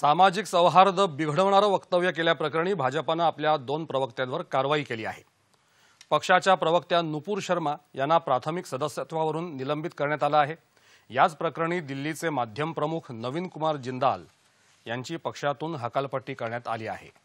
सामाजिक सौहार्द बिघडवणारं वक्तव्य केल्याप्रकरणी भाजपानं आपल्या दोन प्रवक्त्यांवर कारवाई केली आहे पक्षाच्या प्रवक्त्या नुपूर शर्मा यांना प्राथमिक सदस्यत्वावरून निलंबित करण्यात आलं आहे याच प्रकरणी दिल्लीचे माध्यम प्रमुख नवीन कुमार जिंदाल यांची पक्षातून हकालपट्टी करण्यात आली आहे